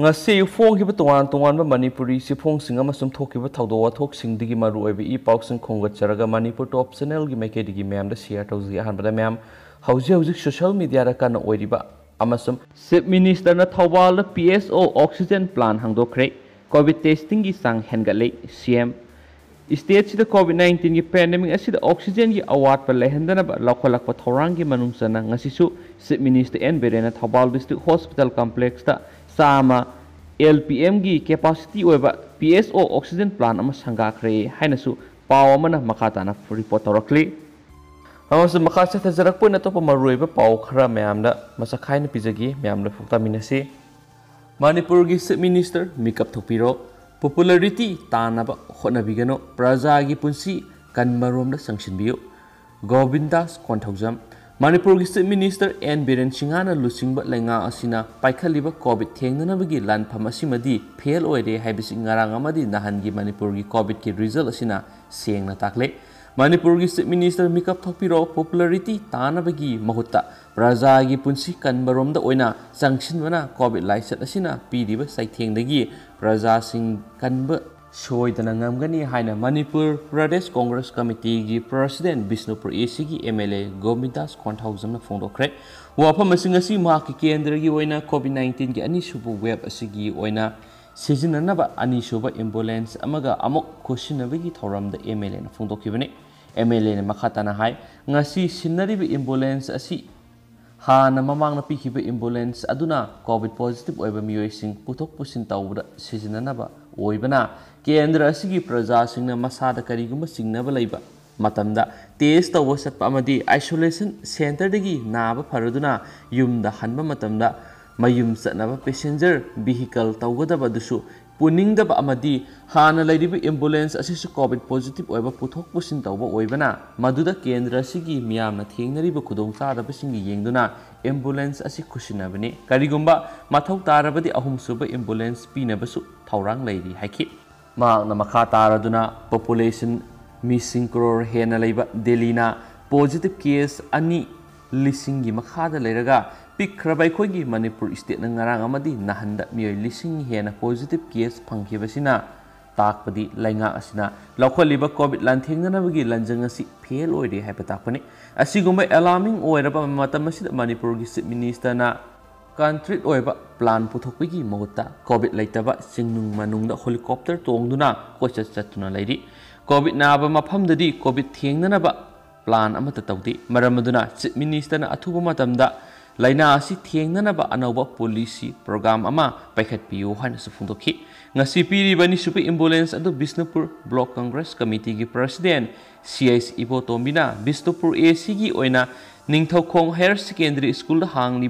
ngasi yufong hiba tongan tongan ba manipuri sifong singa masum thokiba thawdo wa thok singdigi maru ebe i pauksin khongga charaga manipur to optional gi meke digi mem da share tawzi han ba mem hauji hauji social media ra kan oiriba amasum sip minister na thawal la pso oxygen plant hangdo kre covid testing gi sang hengatle cm state sida covid 19 gi pandemic asida oxygen gi award pa lehendana ba lakholak pa thorang gi manung sana ngasi su sip minister n berena thawal district hospital complex ta sama LPM gi capacity oiba PSO oxygen plant ama sanga kre haina su pau amana makata na report torakli ama su makasa tajarak pun atau pemarui ba pau khara mayamda masa khaina pijagi mayamda fukta minasi Manipur gi sub minister makeup thopiro popularity tanaba khona bigano praja gi punsi kanmaromda sanction biyo Govindas Konthojam Manipur Gisit Minister N. Biren Shingana Lusing Bat Lenga Asina Paikal COVID-19 Bagi Lan Pamasi Madi Pail Oede Habis Ngarang Amadi Nahan Manipur Gi COVID-19 Result Asina Sieng Na Takle Manipur Gisit Minister Mikap Thokpiro Popularity Tana Bagi Mahuta Praza Gi Kan Barom Oina Sangshin Bana COVID-19 Asina Pidi Ba Saiteng Dagi Praza ꯁꯣꯏꯗꯅ ꯉꯝꯒꯅꯤ ꯍꯥꯏꯅ Manipur Pradesh Congress ꯀꯃꯤꯇꯤꯒꯤ president Bishnupur ꯑꯦꯁꯤꯒꯤ M L A ꯒꯣꯃꯤꯗꯥꯁ ꯈꯣꯟꯊꯥꯎꯖꯝꯅ ꯐꯣꯡꯗꯣꯛꯈ꯭ꯔꯦ ꯋꯥꯐꯝ ꯑꯁꯤ ꯉꯁꯤ ꯃꯍꯥꯛꯀꯤ ꯀꯦꯟꯗ꯭ꯔꯒꯤ ꯑꯣꯏꯅ ꯀꯣꯚꯤꯠ ꯅꯥꯏꯟꯇꯤꯟꯒꯤ ꯑꯅꯤꯁꯨꯕ ꯋꯦꯕ ꯑꯁꯤꯒꯤ ꯑꯣꯏꯅ ꯁꯤꯖꯤꯟꯅꯅꯕ ꯑꯅꯤꯁꯨꯕ ꯑꯦꯝꯕꯨꯂꯦꯟꯁ ꯑꯃꯒ ꯑꯃꯨꯛ ꯈꯨꯠꯁꯤꯟꯅꯕꯒꯤ ꯊꯧꯔꯝꯗ ꯑꯦꯝ ꯑꯦꯜ ꯑꯦꯅ ꯐꯣꯡꯗꯣꯛꯈꯤꯕꯅꯤ ꯑꯦꯝ ꯑꯦꯜ ꯑꯦꯅ ꯃꯈꯥ ꯇꯥꯅ ꯍꯥꯏ ꯉꯁꯤ ꯁꯤꯟꯅꯔꯤꯕ ꯑꯦꯝꯕꯨꯂꯦꯟꯁ ꯑꯁꯤ ꯍꯥꯟꯅ ꯃꯃꯥꯡꯗ ꯄꯤꯈꯤꯕ ꯑꯦꯝꯕꯨꯂꯦꯟꯁ ꯑꯗꯨꯅ ꯀꯣꯚꯤꯠ ꯄꯣꯖꯤꯇꯤꯚ ꯑꯣꯏꯕ ꯃꯤꯑꯣꯏꯁꯤꯡ ꯄꯨꯊꯣꯛ ꯄꯨꯁꯤꯟ ꯇꯧꯕꯗ ꯁꯤꯖꯤꯟꯅꯅꯕ ꯑꯣꯏꯕꯅ ꯀꯦꯟꯗ꯭ꯔ ꯑꯁꯤꯒꯤ ꯄ꯭ꯔꯖꯥꯁꯤꯡꯅ ꯃꯁꯥꯗ ꯀꯔꯤꯒꯨꯝꯕ ꯆꯤꯡꯅꯕ ꯂꯩꯕ ꯃꯇꯝꯗ ꯇꯦꯁ ꯇꯧꯕ ꯆꯠꯄ ꯑꯃꯗꯤ ꯑꯥꯏꯁꯣꯂꯦꯁꯟ ꯁꯦꯟꯇꯔꯗꯒꯤ ꯅꯥꯕ ꯐꯔꯗꯨꯅ ꯌꯨꯝꯗ ꯍꯟꯕ ꯃꯇꯝꯗ ꯃꯌꯨꯝ ꯆꯠꯅꯕ ꯄꯦꯁꯦꯟꯖꯔ ꯚꯤꯍꯤꯀꯜ ꯇꯧꯒꯗꯕꯗꯨꯁꯨ ꯄꯨꯅꯤꯡꯗꯕ ꯑꯃꯗꯤ ꯍꯥꯟꯅ ꯂꯩꯔꯤꯕ ꯑꯦꯝꯕꯨꯂꯦꯟꯁ ꯑꯁꯤꯁꯨ ꯀꯣꯚꯤꯠ ꯄꯣꯖꯤꯇꯤꯚ ꯑꯣꯏꯕ ꯄꯨꯊꯣꯛ ꯄꯨꯁꯤꯟ ꯇꯧꯕ ꯑꯣꯏꯕꯅ ꯃꯗꯨꯗ ꯀꯦꯟꯗ꯭ꯔ ꯑꯁꯤꯒꯤ ꯃꯤꯌꯥꯝꯅ ꯊꯦꯡꯅꯔꯤꯕ ꯈꯨꯗꯣꯡꯆꯥꯗꯕꯁꯤꯡꯒꯤ ꯌꯦꯡꯗꯨꯅ ꯑꯦꯝꯕꯨꯂꯦꯟꯁ ꯑꯁꯤ ꯈꯨꯠꯁꯤꯟꯅꯕꯅꯤ ꯀꯔꯤꯒꯨꯝꯕ ꯃꯊꯧ ꯇꯥꯔꯕꯗꯤ ꯑꯍꯨꯝꯁꯨꯕ ꯑꯦꯝꯕꯨꯂꯦꯟꯁ ꯄꯤꯅꯕꯁꯨ ꯊꯧꯔꯥꯡ ꯂꯩꯔꯤ ꯍꯥꯏꯈꯤ ꯃꯍꯥꯛꯅ ꯃꯈꯥ ꯇꯥꯔꯗꯨꯅ ꯄꯣꯄꯨꯂꯦꯁꯟ ꯃꯤꯁꯤꯡ ꯀ꯭ꯔꯣꯔ ꯍꯦꯟꯅ ꯂꯩꯕ ꯗꯦꯜꯂꯤꯅ ꯄꯣꯖꯤꯇꯤꯞ ꯀꯦꯁ ꯑꯅꯤ ꯂꯤꯁꯤꯡꯒꯤ ꯃꯈꯥꯗ ꯂꯩꯔꯒ ꯄꯤꯛꯈ꯭ꯔꯕ ꯑꯩꯈꯣꯏꯒꯤ ꯃꯅꯤꯄꯨꯔ ꯏꯁꯇꯦꯠꯅ ꯉꯔꯥꯡ ꯑꯃꯗꯤ ꯅꯍꯥꯟꯗ ꯃꯤꯑꯣꯏ ꯂꯤꯁꯤꯡ ꯍꯦꯟꯅ ꯄꯣꯖꯤꯇꯤꯞ ꯀꯦꯁ ꯐꯪꯈꯤꯕꯁꯤꯅ ꯇꯥꯛꯄꯗꯤ ꯂꯩꯉꯥꯛ ꯑꯁꯤꯅ ꯂꯧꯈꯠꯂꯤꯕ ꯀꯣꯚꯤꯠ ꯂꯥꯟꯊꯦꯡꯅꯅꯕꯒꯤ ꯂꯟꯖꯪ ꯑꯁꯤ ꯐꯦꯜ ꯑꯣꯏꯔꯦ ꯍꯥꯏꯕ ꯇꯥꯛꯄꯅꯤ ꯑꯁꯤꯒꯨꯝꯕ ꯑꯦꯂꯥꯔꯃꯤꯡ ꯑꯣꯏꯔꯕ ꯃꯇꯝ ꯑꯁꯤꯗ ꯃꯅꯤꯄꯨꯔꯒꯤ ꯆꯤꯞ ꯃꯤꯅꯤꯁꯇꯔꯅ country oiba plan puthokwi gi mota covid laitaba singnung manung da helicopter tongduna kocha chatuna lairi covid na ba mapham da di covid thengna na ba plan amata tawdi maram aduna minister na athuba matam da लाइना थेनब अनौब policy programme पैखी पीरबी सूप ambulance Bishnupur block Congress committee की president C S इबो तोमीना Bishnupur A C निथौख हायर सेकेंडरी स्कूल हांगली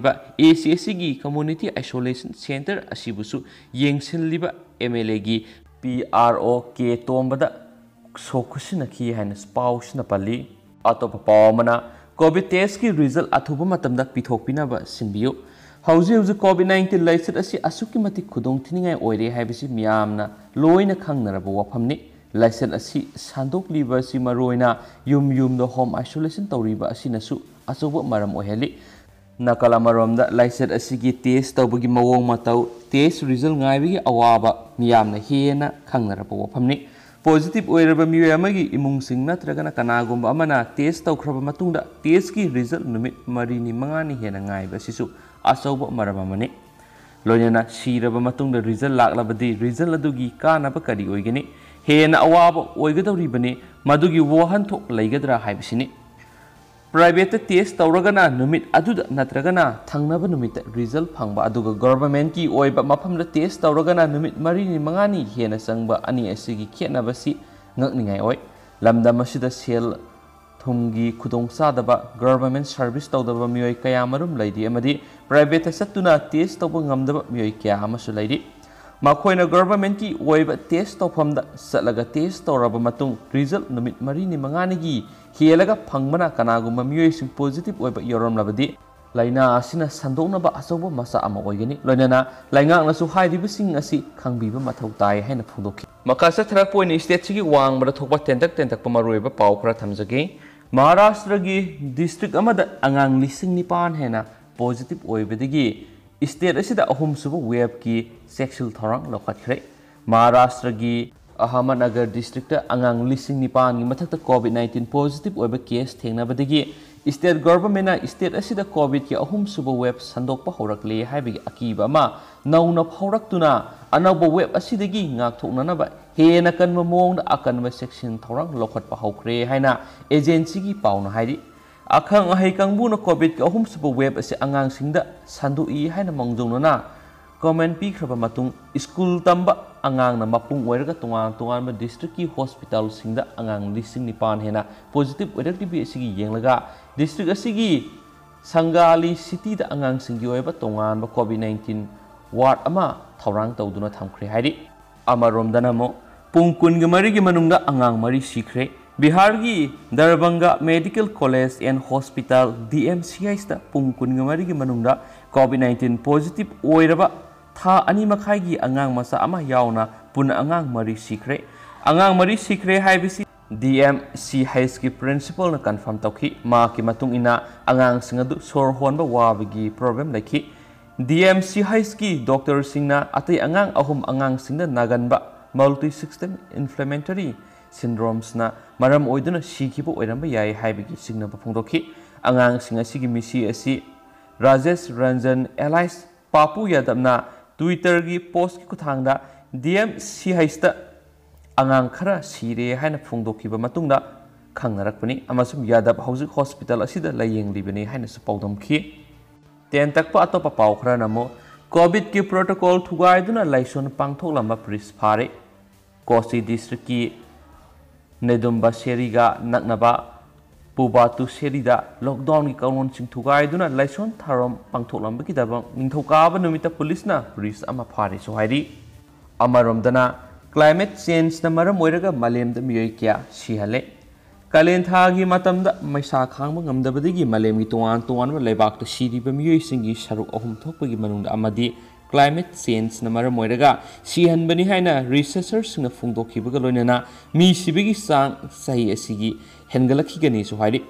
ए सी एस की कम्युनिटी आइसोलेसन सेंटर अब M L A P R O के तोबद सोखुसी पाव पल्ली अतोप मना ꯀꯣꯚꯤꯗ ꯇꯦꯁꯀꯤ ꯔꯤꯖꯜ ꯑꯊꯨꯕ ꯃꯇꯝꯗ ꯄꯤꯊꯣꯛꯄꯤꯅꯕ ꯁꯤꯟꯕꯤꯌꯨ ꯍꯧꯖꯤꯛ ꯍꯧꯖꯤꯛ ꯀꯣꯚꯤꯗ ꯅꯥꯏꯟꯇꯤꯟ ꯂꯥꯏꯆꯠ ꯑꯁꯤ ꯑꯁꯨꯛꯀꯤ ꯃꯇꯤꯛ ꯈꯨꯗꯣꯡꯊꯤꯅꯤꯡꯉꯥꯏ ꯑꯣꯏꯔꯦ ꯍꯥꯏꯕꯁꯤ ꯃꯤꯌꯥꯝꯅ ꯂꯣꯏꯅ ꯈꯪꯅꯔꯕ ꯋꯥꯐꯝꯅꯤ ꯂꯥꯏꯆꯠ ꯑꯁꯤ ꯁꯟꯗꯣꯛꯂꯤꯕ ꯑꯁꯤ ꯃꯔꯨꯑꯣꯏꯅ ꯌꯨꯝ ꯌꯨꯝꯗ ꯍꯣꯝ ꯑꯥꯏꯁꯣꯂꯦꯁꯟ ꯇꯧꯔꯤꯕ ꯑꯁꯤꯅꯁꯨ ꯑꯆꯧꯕ ꯃꯔꯝ ꯑꯣꯏꯍꯜꯂꯤ ꯅꯥꯀꯜ ꯑꯃꯔꯣꯝꯗ ꯂꯥꯏꯆꯠ ꯑꯁꯤꯒꯤ ꯇꯦꯁ ꯇꯧꯕꯒꯤ ꯃꯑꯣꯡ ꯃꯇꯧ ꯇꯦꯁ ꯔꯤꯖꯜ ꯉꯥꯏꯕꯒꯤ ꯑꯋꯥꯕ ꯃꯤꯌꯥꯝꯅ ꯍꯦꯟꯅ ꯈꯪꯅꯔꯕ ꯋꯥꯐꯝꯅꯤ positive oiraba miwe imung imungsing natragana kanagumba amana test tawkhraba matungda test ki result numit marini mangani hena ngaiba sisu asawba marama mane loyana siraba matungda result laklabadi result na kanaba kari oigene hena awaba oigadawri bane madugi wahan thok laigadra haibsini private test तौरगना नुमित अदुद नत्रगना थंगनब नुमित result फंगबा अदुग government की ओइब मफमद टेस्ट तौरगना नुमित मरिनि मंगानि हेना संगबा अनि असिगी खेनबसि ngakningai oi lamda masida sel thumgi khudong sadaba government service tawdaba miyoi kaya marum laidi amadi private satuna test tawba ngamdaba miyoi kaya amasu laidi makhoina government ki oi ba test of from da salaga test to rab ma result numit mari ni manga ni gi khelaga phangmana kana gu ma myi sing positive oi ba yorom la ba laina asina sandok na ba aso masa ama oi gani loina na lainga ang na su hai dib sing asi khang ba ma thau tai hai na phudok ki maka sa thra point state chi gi wang ma thok ba tendak tendak pa ma roi ba pau khra tham maharashtra gi district amad angang ni sing ni pan hai na positive oi ba state अहम wave की सेक्सल थौरंग लौखत्रे महाराष्ट्र की Ahmednagar district आगाम लिंग निपान मधक्त covid nineteen positive होब case थे स्टेट गवर्नमेंट स्टेट कोविड की अहम सूब वेब सन्दोप हौरले अकीब नौना फौरक्ना अनब वेब असीथोनब हेन कनब मोद अकनब सेक्शन थौरंग लौखट हौरे एजेंसी की पाने อาการไอ้กังบุนโควิดก็หุ่มสบเว็บเสียงงางสิงดะสันดุอีให้นมองจงนนะคอมเมนต์พีครับมาตุงสกูลตั้มบะอางางนมาปุ่งเว้กตรงานตรงานมาดิสตริกีฮอสพิทอลสิงดะอางางลิสิงนิพานเฮนะโพซิทีฟไว้ก็ที่พีเอสกิยังละกะดิสตริกเอสกิสังกาลีซิตี้ดะอางางสิงกิเว้กตรงานมาโควิด19วาร์อามาทารังต้วดูนะทำครีไฮดิอามารอมดานะโมปุ่งคุณกมาริกิมานุงดะอางางมาริสิคร बिहारगी medical college and hospital hospital डीएमसीआईस्ता पुंकुन गमारी की मनुंगा covid 19 पॉजिटिव ओइरबा था अनि मखाई की अंगांग मसा अमा यावना angang अंगांग मरी angang अंगांग मरी सिखरे हाइबिसी DMC High School principal na confirm tawki ma ki matung ina angang singadu sor hon ba wabigi problem laki DMC High School doctor singna atay angang ahum angang singna nagan ba multi system inflammatory syndromes na maram oidana shiki bo oiramba yai hai bagi singna ba pungroki angang singa shiki misi asi rajesh ranjan allies papu yadam na twitter gi post ki kuthang da dm si angang kara sire hai na pungdoki ba matung da khang narak pani amasum yadab hauji hospital asi da yang libani hai na su paudam ki ten takpa atop pa pau namo covid ki protocol thugai duna laison pangthok lamba pris phare kosi district ki नेदुम्बा सेरीगा नक्नबा पुबातु सेरीद lockdown की कौन चिंथुगायदुना लाइसोन थारोम पांथोलंबगीदाबं निंथौकाब नुमिता पुलिसना रिस अमा climate change न मरम क्या सिहले कलें थागी मतमदा मैसा खांगब ngamdabadigi malemgi toan toan wa lebak to siriba miyoi singi climate ꯆꯦꯟꯖꯅ ꯃꯔꯝ ꯑꯣꯏꯔꯒ ꯁꯤꯍꯟꯕꯅꯤ ꯍꯥꯏꯅ ꯔꯤꯁꯔꯁꯔꯁꯤꯡꯅ ꯐꯣꯡꯗꯣꯛꯈꯤꯕꯒ ꯂꯣꯏꯅꯅ ꯃꯤ ꯁꯤꯕꯒꯤ ꯆꯥꯡ ꯆꯍꯤ ꯑꯁꯤꯒꯤ ꯍꯦꯟꯒꯠꯂꯛꯈꯤꯒꯅꯤꯁꯨ ꯍꯥꯏꯔꯤ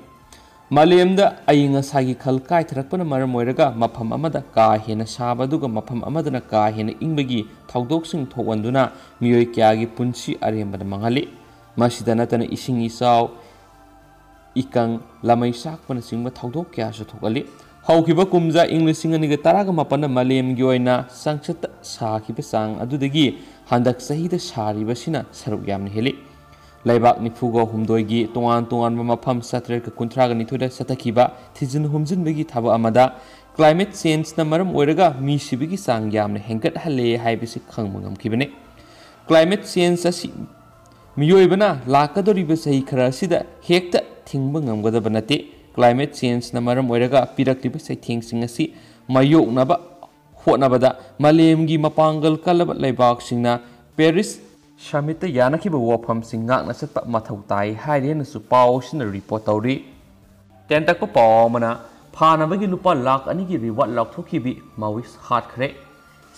ꯃꯥꯂꯦꯝꯗ ꯑꯏꯪ ꯑꯁꯥꯒꯤ ꯈꯜ ꯀꯥꯏꯊꯔꯛꯄꯅ ꯃꯔꯝ ꯑꯣꯏꯔꯒ ꯃꯐꯝ ꯑꯃꯗ ꯀꯥ ꯍꯦꯟꯅ ꯁꯥꯕ ꯑꯗꯨꯒ ꯃꯐꯝ ꯑꯃꯗꯅ ꯀꯥ ꯍꯦꯟꯅ ꯏꯪꯕꯒꯤ ꯊꯧꯗꯣꯛꯁꯤꯡ ꯊꯣꯛꯍꯟꯗꯨꯅ ꯃꯤꯑꯣꯏ ꯀꯌꯥꯒꯤ ꯄꯨꯟꯁꯤ ꯑꯔꯦꯝꯕꯗ ꯃꯥꯡꯍꯜꯂꯤ ꯃꯁꯤꯗ ꯅꯠꯇꯅ ꯏꯁꯤꯡ ꯏꯆꯥꯎ ꯏꯀꯪ ꯂꯃꯩ ꯆꯥꯛꯄꯅꯆꯤꯡꯕ ꯊꯧꯗꯣꯛ ꯀꯌꯥꯁꯨ ꯊꯣꯛꯍꯜꯂꯤ ꯍꯧꯈꯤꯕ ꯀꯨꯝꯖꯥ ꯏꯪ ꯂꯤꯁꯤꯡ ꯑꯅꯤꯒ ꯇꯔꯥꯒ ꯃꯥꯄꯟꯗ ꯃꯥꯂꯦꯝꯒꯤ ꯑꯣꯏꯅ ꯆꯥꯡꯆꯠꯇ ꯁꯥꯈꯤꯕ ꯆꯥꯡ ꯑꯗꯨꯗꯒꯤ ꯍꯟꯗꯛ ꯆꯍꯤꯗ ꯁꯥꯔꯤꯕꯁꯤꯅ ꯁꯔꯨꯛ ꯌꯥꯝꯅ ꯍꯦꯜꯂꯤ ꯂꯩꯕꯥꯛ ꯅꯤꯐꯨꯒ ꯍꯨꯝꯗꯣꯏꯒꯤ ꯇꯣꯉꯥꯟ ꯇꯣꯉꯥꯟꯕ ꯃꯐꯝ ꯆꯥꯇ꯭ꯔꯦꯠꯀ ꯀꯨꯟꯊ꯭ꯔꯥꯒ ꯅꯤꯊꯣꯏꯗ ꯆꯠꯊꯈꯤꯕ ꯊꯤꯖꯤꯟ ꯍꯨꯝꯖꯤꯟꯕꯒꯤ ꯊꯕꯛ ꯑꯃꯗ ꯀ꯭ꯂꯥꯏꯃꯦꯠ ꯆꯦꯟꯖꯅ ꯃꯔꯝ ꯑꯣꯏꯔꯒ ꯃꯤꯁꯤꯕꯒꯤ ꯆꯥꯡ ꯌꯥꯝꯅ ꯍꯦꯟꯒꯠꯍꯜꯂꯦ ꯍꯥꯏꯕꯁꯤ ꯈꯪꯕ ꯉꯝꯈꯤꯕꯅꯤ ꯀ꯭ꯂꯥꯏꯃꯦꯠ ꯆꯦꯟꯖ ꯑꯁꯤ ꯃꯤꯑꯣꯏꯕꯅ ꯂꯥꯛꯀꯗꯧꯔꯤꯕ ꯆꯍꯤ ꯈꯔ ꯑꯁꯤꯗ ꯍꯦꯛꯇ ꯊꯤꯡꯕ ꯉꯝꯒꯗꯕ ꯅꯠꯇꯦ ꯀ꯭ꯂꯥꯏꯃꯦꯠ ꯆꯦꯟꯖꯅ ꯃꯔꯝ ꯑꯣꯏꯔꯒ ꯄꯤꯔꯛꯂꯤꯕ ꯆꯩꯊꯦꯡꯁꯤꯡ ꯑꯁꯤ ꯃꯥꯌꯣꯛꯅꯕ ꯍꯣꯠꯅꯕꯗ ꯃꯥꯂꯦꯝꯒꯤ ꯃꯄꯥꯡꯒꯜ ꯀꯜꯂꯕ ꯂꯩꯕꯥꯛꯁꯤꯡꯅ ꯄꯦꯔꯤꯁ ꯁꯃꯤꯠꯇ ꯌꯥꯅꯈꯤꯕ ꯋꯥꯐꯝꯁꯤꯡ ꯉꯥꯛꯅ ꯆꯠꯄ ꯃꯊꯧ ꯇꯥꯏ ꯍꯥꯏꯔꯦꯅꯁꯨ ꯄꯥꯎ ꯑꯁꯤꯅ ꯔꯤꯄꯣꯔꯠ ꯇꯧꯔꯤ ꯇꯦꯟꯇꯛꯄ ꯄꯥꯎ ꯑꯃꯅ ꯐꯥꯅꯕꯒꯤ ꯂꯨꯄꯥ ꯂꯥꯈ ꯑꯅꯤꯒꯤ ꯔꯤꯋꯥꯔꯗ ꯂꯥꯎꯊꯣꯛꯈꯤꯕ ꯃꯥꯋꯤꯁ ꯍꯥꯠꯈ꯭ꯔꯦ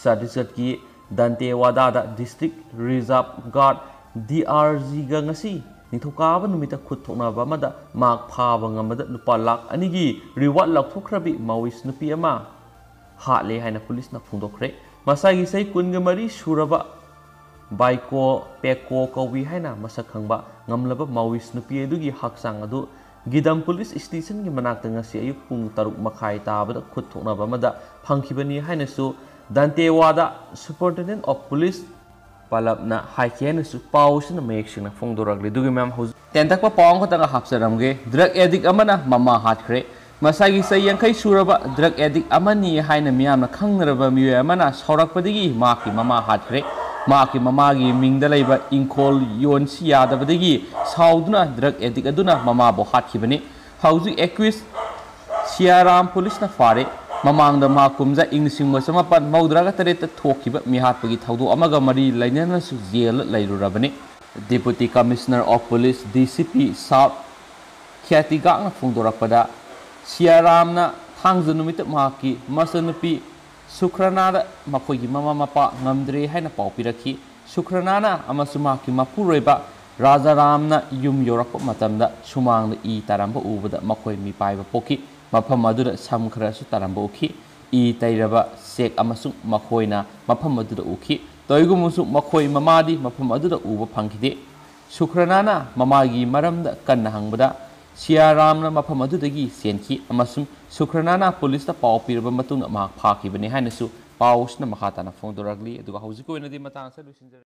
ꯆꯥꯟꯗꯤꯒꯔꯒꯤ ꯗꯟꯇꯦꯋꯥꯗꯥꯗ district reserve guard D R ꯖꯤꯒ ꯉꯁꯤ ꯅꯤꯡꯊꯧꯀꯥꯕ ꯅꯨꯃꯤꯠꯇ ꯈꯨꯠ ꯊꯣꯛꯅꯕ ꯑꯃꯗ ꯃꯍꯥꯛ ꯐꯥꯕ ꯉꯝꯕꯗ ꯂꯨꯄꯥ ꯂꯥꯈ ꯑꯅꯤꯒꯤ ꯔꯤꯋꯥꯔꯗ ꯂꯧꯊꯣꯛꯈ꯭ꯔꯕꯤ ꯃꯥꯎꯏꯁ ꯅꯨꯄꯤ ꯑꯃ ꯍꯥꯠꯂꯦ ꯍꯥꯏꯅ ꯄꯨꯂꯤꯁꯅ ꯐꯣꯡꯗꯣꯛꯈ꯭ꯔꯦ ꯃꯁꯥꯒꯤ ꯆꯍꯤ ꯀꯨꯟꯒ ꯃꯔꯤ ꯁꯨꯔꯕ ꯕꯥꯏꯀꯣ ꯄꯦꯀꯣ ꯀꯧꯏ ꯍꯥꯏꯅ ꯃꯁꯛ ꯈꯪꯕ ꯉꯝꯂꯕ ꯃꯥꯎꯏꯁ ꯅꯨꯄꯤ ꯑꯗꯨꯒꯤ ꯍꯛꯆꯥꯡ ꯑꯗꯨ ꯒꯤꯗꯝ ꯄꯨꯂꯤꯁ ꯏꯁꯇꯦꯁꯟꯒꯤ ꯃꯅꯥꯛꯇ ꯉꯁꯤ ꯑꯌꯨꯛ ꯄꯨꯡ ꯇꯔꯨꯛ ꯃꯈꯥꯏ ꯇꯥꯕꯗ ꯈꯨꯠ ꯊꯣꯛꯅꯕ ꯑꯃꯗ ꯐꯪꯈꯤꯕꯅꯤ ꯍꯥꯏꯅꯁꯨ ꯗꯟꯇꯦꯋꯥꯗ ꯁꯨꯄꯔꯇꯦꯟꯗꯦꯟ ꯑꯣꯐ ꯄꯨꯂꯤꯁ पलब न हाइकन पाउन मेक्सी फोंदोरगली मैम तेंतक पाव खत हापसरमे ड्रग एडिक्ट ममा हाथ्रे मसाई सूरब ड्रग एडिक्ट खब मा सौरपी मा की ममा हाथ्रे मा की ममा इंखोल योन यादवी सौदना ड्रग एडिक्ट ममा हाथीबी एक्स सियाराम पुलिस फारे ꯃꯃꯥꯡꯗ ꯃꯥ ꯀꯨꯝꯖꯥ ꯏꯪ ꯂꯤꯁꯤꯡ ꯃꯆꯃꯥꯄꯟ ꯃꯧꯗ꯭ꯔꯥꯒ ꯇꯔꯦꯠꯇ ꯊꯣꯛꯈꯤꯕ ꯃꯤꯍꯥꯠꯄꯒꯤ ꯊꯧꯗꯣꯛ ꯑꯃꯒ ꯃꯔꯤ ꯂꯩꯅꯅꯁꯨ ꯖꯦꯜꯗ ꯂꯩꯔꯨꯔꯕꯅꯤ deputy commissioner of police D C P ꯁꯥꯞ ꯈ꯭ꯌꯥꯇꯤꯒꯥꯛꯅ ꯐꯣꯡꯗꯣꯔꯛꯄꯗ ꯁꯤꯌꯥꯔꯥꯝꯅ ꯊꯥꯡꯖ ꯅꯨꯃꯤꯠꯇ ꯃꯍꯥꯛꯀꯤ ꯃꯆꯟꯅꯨꯄꯤ ꯁꯨꯈ꯭ꯔꯅꯥꯗ ꯃꯈꯣꯏꯒꯤ ꯃꯃꯥ ꯃꯄꯥ ꯉꯝꯗ꯭ꯔꯦ ꯍꯥꯏꯅ ꯄꯥꯎ ꯄꯤꯔꯛꯈꯤ ꯁꯨꯈ꯭ꯔꯅꯥꯅ ꯑꯃꯁꯨꯡ ꯃꯍꯥꯛꯀꯤ ꯃꯄꯨꯔꯣꯏꯕ ꯔꯥꯖꯥꯔꯥꯝꯅ ꯌꯨꯝ ꯌꯧꯔꯛꯄ ꯃꯇꯝꯗ ꯁꯨꯃꯥꯡꯗ ꯏ ꯇꯥꯔꯝꯕ ꯎꯕꯗ ꯃꯈꯣꯏ ꯃꯤꯄꯥꯏꯕ ꯄꯣꯛꯈꯤ ꯃꯐꯝ ꯑꯗꯨꯗ ꯁꯝ ꯈꯔꯁꯨ ꯇꯥꯔꯝꯕ ꯎꯈꯤ ꯏ ꯇꯩꯔꯕ ꯆꯦꯛ ꯑꯃꯁꯨꯡ ꯃꯈꯣꯏꯅ ꯃꯐꯝ ꯑꯗꯨꯗ ꯎꯈꯤ ꯇꯧꯏꯒꯨꯝꯕꯁꯨ ꯃꯈꯣꯏ ꯃꯃꯥꯗꯤ ꯃꯐꯝ ꯑꯗꯨꯗ ꯎꯕ ꯐꯪꯈꯤꯗꯦ ꯁꯨꯈ꯭ꯔꯅꯥꯅ ꯃꯃꯥꯒꯤ ꯃꯔꯝꯗ ꯀꯟꯅ ꯍꯪꯕꯗ ꯁꯤꯌꯥꯔꯥꯝꯅ ꯃꯐꯝ ꯑꯗꯨꯗꯒꯤ ꯆꯦꯟꯈꯤ ꯑꯃꯁꯨꯡ ꯁꯨꯈ꯭ꯔꯅꯥꯅ ꯄꯨꯂꯤꯁꯇ ꯄꯥꯎ ꯄꯤꯔꯕ ꯃꯇꯨꯡꯗ ꯃꯍꯥꯛ ꯐꯥꯈꯤꯕꯅꯤ ꯍꯥꯏꯅꯁꯨ ꯄꯥꯎꯁꯤꯅ ꯃꯈꯥ ꯇꯥꯅ ꯐꯣꯡꯗꯣꯔꯛꯂꯤ ꯑꯗꯨꯒ ꯍꯧꯖꯤꯛꯀꯤ ꯑꯣꯏꯅꯗꯤ ꯃꯇꯥꯡ ꯑꯁꯤ ꯂꯣꯏꯁꯤꯟꯖꯔꯦ